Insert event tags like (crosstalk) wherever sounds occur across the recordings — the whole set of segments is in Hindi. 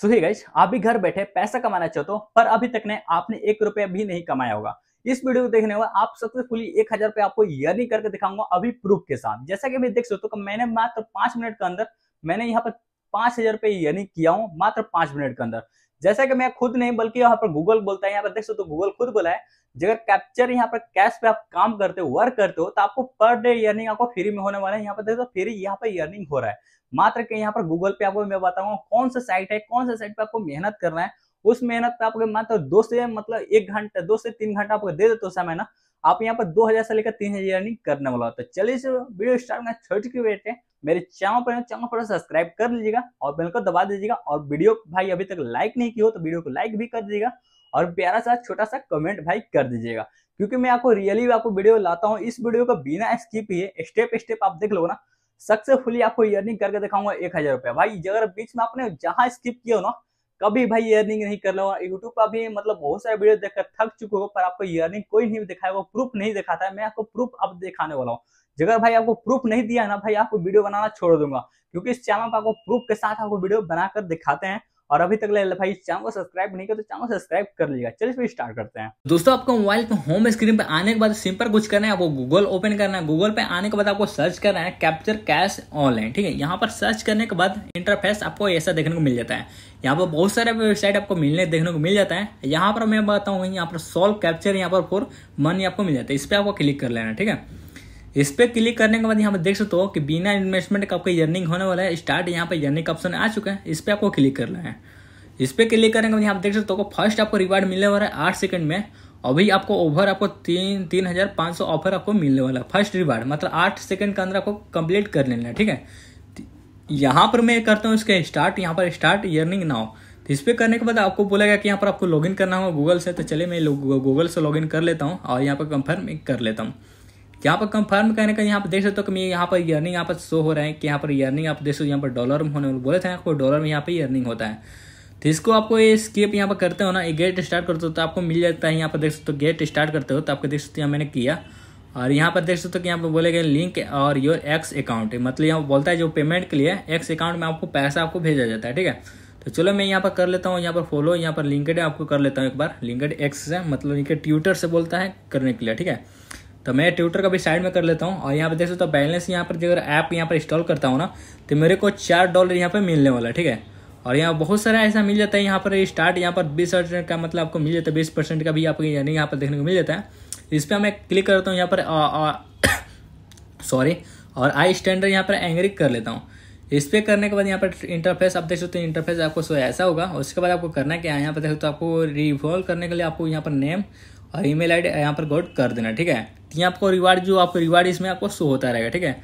सो ही गाइज आप भी घर बैठे पैसा कमाना चाहते हो पर अभी तक ने आपने एक रुपया भी नहीं कमाया होगा इस वीडियो को देखने वाला आप सक्सेसफुली एक हजार रुपये आपको यर्निंग करके दिखाऊंगा अभी प्रूफ के साथ जैसा कि मैं देख सकते हो तो मैंने मात्र पांच मिनट के अंदर मैंने यहाँ पर पांच हजार रुपये यर्निंग किया हूँ मात्र पांच मिनट के अंदर जैसा कि मैं खुद नहीं बल्कि यहाँ पर गूगल बोलता है यहाँ पर देख सकते हो गूगल तो खुद बोला है जगह कैप्चर यहाँ पर कैश पे आप काम करते हो वर्क करते हो तो आपको पर डे अर्निंग आपको फ्री में होने वाला है यहाँ पर देखो फ्री यहाँ पर अर्निंग हो रहा है मात्र के यहाँ पर गूगल पे आपको मैं बताऊंगा कौन सा साइट है कौन सा साइट पे आपको मेहनत करना है उस मेहनत पे आपको मात्र दो से मतलब एक घंटा दो से तीन घंटा आपको दे देते हो समय ना आप यहाँ पर हजार से लेकर तीन अर्निंग करने वाला होता तो है चलिए वीडियो स्टार्ट में छोटी की वेट है मेरे चैनल पर चैनल पर सब्सक्राइब कर लीजिएगा और बेल को दबा दीजिएगा और वीडियो भाई अभी तक लाइक नहीं की हो तो वीडियो को लाइक भी कर दीजिएगा और प्यारा सा छोटा सा कमेंट भाई कर दीजिएगा क्योंकि मैं आपको रियली आपको वीडियो लाता हूँ इस वीडियो का बिना स्किप ही स्टेप स्टेप आप देख लो ना सक्सेसफुली आपको ईयरनिंग करके दिखाऊंगा एक हजार रुपया भाई अगर बीच में आपने जहाँ स्किप किया हो ना कभी भाई ईयरनिंग नहीं कर लो यूट्यूब पर भी मतलब बहुत सारे वीडियो देखकर थक चुके हो पर आपको ईयरनिंग कोई नहीं दिखाया वो प्रूफ नहीं दिखाता है मैं आपको प्रूफ अब दिखाने वाला हूँ जगह भाई आपको प्रूफ नहीं दिया ना भाई आपको वीडियो बनाना छोड़ दूंगा क्योंकि इस चैनल पर आपको प्रूफ के साथ आपको वीडियो बनाकर दिखाते हैं और अभी तक भाई चैनल को सब्सक्राइब नहीं कर तो चैनल सब्सक्राइब कर लीजिएगा चलिए फिर स्टार्ट करते हैं दोस्तों आपको मोबाइल पे होम स्क्रीन पे आने के बाद सिंपल कुछ करना है आपको गूगल ओपन करना है गूगल पे आने के बाद आपको सर्च करना है कैप्चर कैश ऑनलाइन ठीक है यहाँ पर सर्च करने के बाद इंटरफेस आपको ऐसा देखने को मिल जाता है यहाँ पर बहुत सारे वेबसाइट आपको मिलने देखने को मिल जाता है यहाँ पर मैं बताऊंगा यहाँ पर सोल्व कैप्चर यहाँ पर फोर मनी आपको मिल जाता है इस पर आपको क्लिक कर लेना ठीक है इस पर क्लिक करने के बाद यहाँ पर देख सकते हो कि बिना इन्वेस्टमेंट का आपका यर्निंग होने वाला है स्टार्ट यहाँ पर यर्निंग का ऑप्शन आ चुका है इस पर आपको क्लिक करना है इस पर क्लिक करने के बाद यहाँ पर देख सकते हो फर्स्ट आपको रिवार्ड मिलने वाला है आठ सेकंड में अभी आपको ओवर आपको तीन तीन हज़ार पाँच सौ ऑफर आपको मिलने वाला है फर्स्ट रिवार्ड मतलब आठ सेकंड के अंदर आपको कंप्लीट कर लेना है ठीक है यहाँ पर मैं करता हूँ इसके स्टार्ट यहाँ पर स्टार्ट यर्निंग नाउ तो इस पर करने के बाद आपको बोला गया कि यहाँ पर आपको लॉगिन करना होगा गूगल से तो चले मैं गूगल से लॉगिन कर लेता हूँ और यहाँ पर कंफर्म कर लेता हूँ यहाँ पर कंफर्म करने का यहाँ पर देख सकते हो कि यहाँ पर ईयरनिंग यहाँ पर शो हो रहा है कि यहाँ पर ईयरनिंग आप देख सकते हो यहाँ पर डॉलर में होने बोले थे आपको डॉलर में यहाँ पर ईयरनिंग होता है तो इसको आपको ये स्केप यहाँ पर करते हो ना गेट स्टार्ट करते हो तो आपको मिल जाता है यहाँ पर देख सकते हो गेट स्टार्ट करते हो तो आपको देख सकते हो मैंने किया और यहाँ पर देख सकते हो कि यहाँ पर बोले गए लिंक और योर एक्स अकाउंट मतलब यहाँ बोलता है जो पेमेंट के लिए एक्स अकाउंट में आपको पैसा आपको भेजा जाता है ठीक है तो चलो मैं यहाँ पर कर लेता हूँ यहाँ पर फॉलो यहाँ पर लिंकड आपको कर लेता हूँ एक बार लिंकड एक्स से मतलब इनके ट्विटर से बोलता है करने के लिए ठीक है तो मैं ट्विटर का भी साइड में कर लेता हूँ और यहाँ पे देख सकते हो तो बैलेंस यहाँ पर जगह ऐप यहाँ पर इंस्टॉल करता हूँ ना तो मेरे को चार डॉलर यहाँ पर मिलने वाला है ठीक है और यहाँ बहुत सारा ऐसा मिल जाता है यहाँ पर स्टार्ट यहाँ पर बीस का मतलब आपको मिल जाता है बीस परसेंट का भी आपको यानी यहाँ पर देखने को मिल जाता है इस पर मैं क्लिक करता हूँ यहाँ पर सॉरी (coughs) और आई स्टैंडर्ड यहाँ पर एंग्रिक कर लेता हूँ इस पर करने के बाद यहाँ पर इंटरफेस आप देख सकते हो इंटरफेस आपको सो ऐसा होगा उसके बाद आपको करना क्या है यहाँ पर देख सकते हो तो आपको रिवॉल्व करने के लिए आपको यहाँ पर नेम और ईमेल आईडी यहाँ पर गोट कर देना ठीक है तो यहाँ आपको रिवार्ड जो आपको रिवार्ड इसमें आपको शो होता रहेगा ठीक है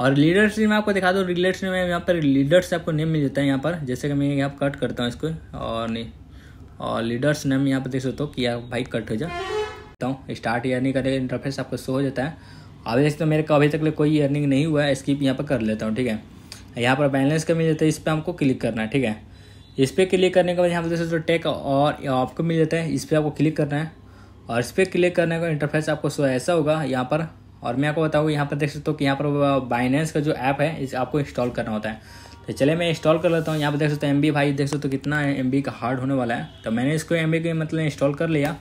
और लीडर्स में आपको दिखा दो लीडर्स में यहाँ पर लीडर्स आपको नेम मिल जाता है यहाँ पर जैसे कि मैं यहाँ कट करता हूँ इसको और नहीं और लीडर्स नेम यहाँ पर देख सकते हो कि यार भाई कट हो जाता हूँ स्टार्ट ईयरनिंग करेंगे इंटरफेस आपको शो हो जाता है अभी देखते तो मेरे को अभी तक कोई अर्निंग नहीं हुआ है स्किप यहाँ पर कर लेता हूँ ठीक है यहाँ पर बैलेंस का मिल जाता है इस पर हमको क्लिक करना है ठीक है इस पर क्लिक करने के बाद यहाँ पर देख सकते हो टेक और आपको मिल जाता है इस पर आपको क्लिक करना है और इस पर क्लिक करने का इंटरफेस आपको सो ऐसा होगा यहाँ पर और मैं आपको बताऊँगा यहाँ पर देख सकते हो कि यहाँ पर बाइनेंस का जो ऐप है इस आपको इंस्टॉल करना होता है तो चले मैं इंस्टॉल कर लेता हूँ यहाँ पर देख सकते हो एम भाई देख सकते हो कितना एम का हार्ड होने वाला है तो मैंने इसको एम के मतलब इंस्टॉल कर लिया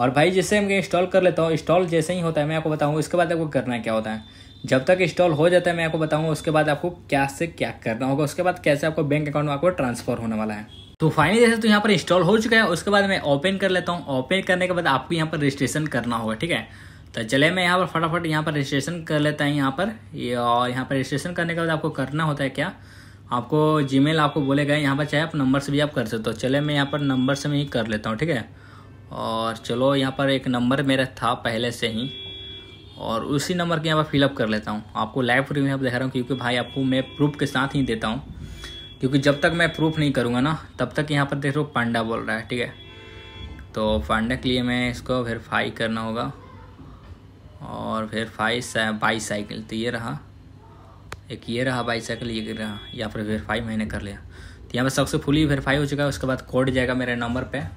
और भाई जैसे मैं इंस्टॉल कर लेता हूँ इंस्टॉल जैसे ही होता है मैं आपको बताऊँगा इसके बाद आपको करना क्या होता है जब तक इंस्टॉल हो जाता है मैं आपको बताऊँगा उसके बाद आपको क्या से क्या करना होगा उसके बाद कैसे आपको बैंक अकाउंट में आपको ट्रांसफर होने वाला है तो फाइनली जैसे तो यहाँ पर इंस्टॉल हो चुका है उसके बाद मैं ओपन कर लेता हूँ ओपन करने के बाद आपको यहाँ पर रजिस्ट्रेशन करना होगा ठीक है तो चले मैं यहाँ पर फटाफट यहाँ पर रजिस्ट्रेशन कर लेता है यहाँ पर ये और यहाँ पर रजिस्ट्रेशन करने के बाद आपको करना होता है क्या आपको जीमेल आपको बोलेगा यहाँ पर चाहे आप नंबर से भी आप कर सकते हो चले मैं यहाँ पर नंबर से मैं ही कर लेता हूँ ठीक है और चलो यहाँ पर एक नंबर मेरा था पहले से ही और उसी नंबर के यहाँ पर फिलअप कर लेता हूँ आपको लाइव प्रूफ यहाँ पर दिखा रहा हूँ क्योंकि भाई आपको मैं प्रूफ के साथ ही देता हूँ क्योंकि जब तक मैं प्रूफ नहीं करूँगा ना तब तक यहाँ पर देख रहा हूँ पांडा बोल रहा है ठीक है तो पांडा के लिए मैं इसको वेरीफाई करना होगा और वेरीफाई बाई साइकिल तो ये रहा एक ये रहा बाई साइकिल ये रहा या फिर वेरीफाई मैंने कर लिया तो यहाँ पर सक्सेसफुली वेरीफाई हो चुका है उसके बाद कोड जाएगा मेरे नंबर पर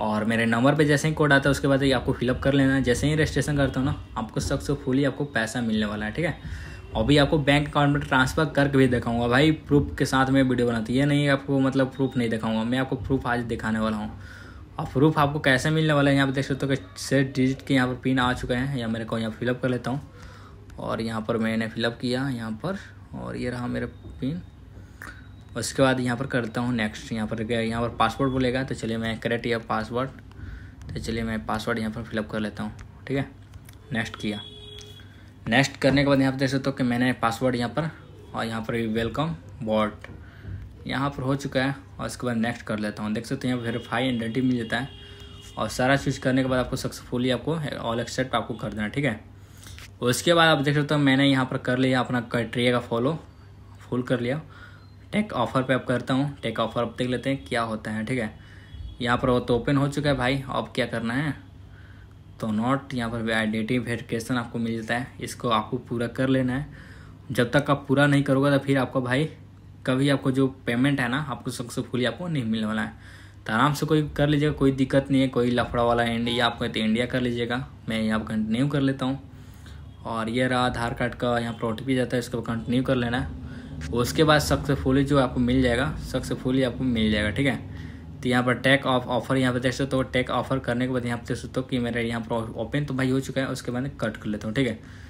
और मेरे नंबर पे जैसे ही कोड आता है उसके बाद ये आपको फिलअप कर लेना है जैसे ही रजिस्ट्रेशन करता हूँ ना आपको सक्सेसफुली आपको पैसा मिलने वाला है ठीक है और भी आपको बैंक अकाउंट में ट्रांसफ़र करके भी दिखाऊंगा भाई प्रूफ के साथ में वीडियो बनाती है नहीं आपको मतलब प्रूफ नहीं दिखाऊंगा मैं आपको प्रूफ आज दिखाने वाला हूँ और प्रूफ आपको कैसे मिलने वाला है यहाँ पर देख सकते हो कि सेट डिजिट के यहाँ पर पिन आ चुके हैं या मेरे को यहाँ फिलअप कर लेता हूँ और यहाँ पर मैंने फिलअप किया यहाँ पर और ये रहा मेरा पिन उसके बाद यहाँ पर करता हूँ नेक्स्ट यहाँ पर गया यहाँ पर पासवर्ड बोलेगा तो चलिए मैं करेक्ट या पासवर्ड तो चलिए मैं पासवर्ड यहाँ पर फिलअप कर लेता हूँ ठीक है नेक्स्ट किया नेक्स्ट करने के बाद यहाँ पर देख सकते हो कि मैंने पासवर्ड यहाँ पर और यहाँ पर वेलकम बॉट यहाँ पर हो चुका है और उसके बाद नेक्स्ट कर लेता हूँ देख सकते हो यहाँ वेरीफाई आइडेंटिटी मिल जाता है और सारा चीज़ करने के बाद आपको सक्सेसफुली आपको ऑल एक्सेप्ट आपको कर देना ठीक है उसके बाद आप देख सकते हो मैंने यहाँ पर कर लिया अपना क्राइटेरिया का फॉलो फुल कर लिया टेक ऑफर पे अब करता हूँ टेक ऑफर अब देख लेते हैं क्या होता है ठीक है यहाँ पर वो तो ओपन हो चुका है भाई अब क्या करना है तो नॉट यहाँ पर आइडेंटिटी वेरिफिकेशन आपको मिल जाता है इसको आपको पूरा कर लेना है जब तक आप पूरा नहीं करोगे तो फिर आपका भाई कभी आपको जो पेमेंट है ना आपको सक्सेसफुली आपको नहीं मिलने वाला है तो आराम से कोई कर लीजिएगा कोई दिक्कत नहीं है कोई लफड़ा वाला इंडिया आपको तो इंडिया कर लीजिएगा मैं यहाँ पर कंटिन्यू कर लेता हूँ और ये रहा आधार कार्ड का यहाँ पर ओ जाता है इसको कंटिन्यू कर लेना है उसके बाद सक्सेसफुली जो आपको मिल जाएगा सक्सेसफुली आपको मिल जाएगा ठीक है तो यहाँ पर टैक ऑफ ऑफर यहाँ पर देख सकते हो टैक तो ऑफर करने के बाद यहाँ पर देख सकते हो कि मेरा यहाँ पर ओपन तो भाई हो चुका है उसके बाद कट कर लेता हूँ ठीक है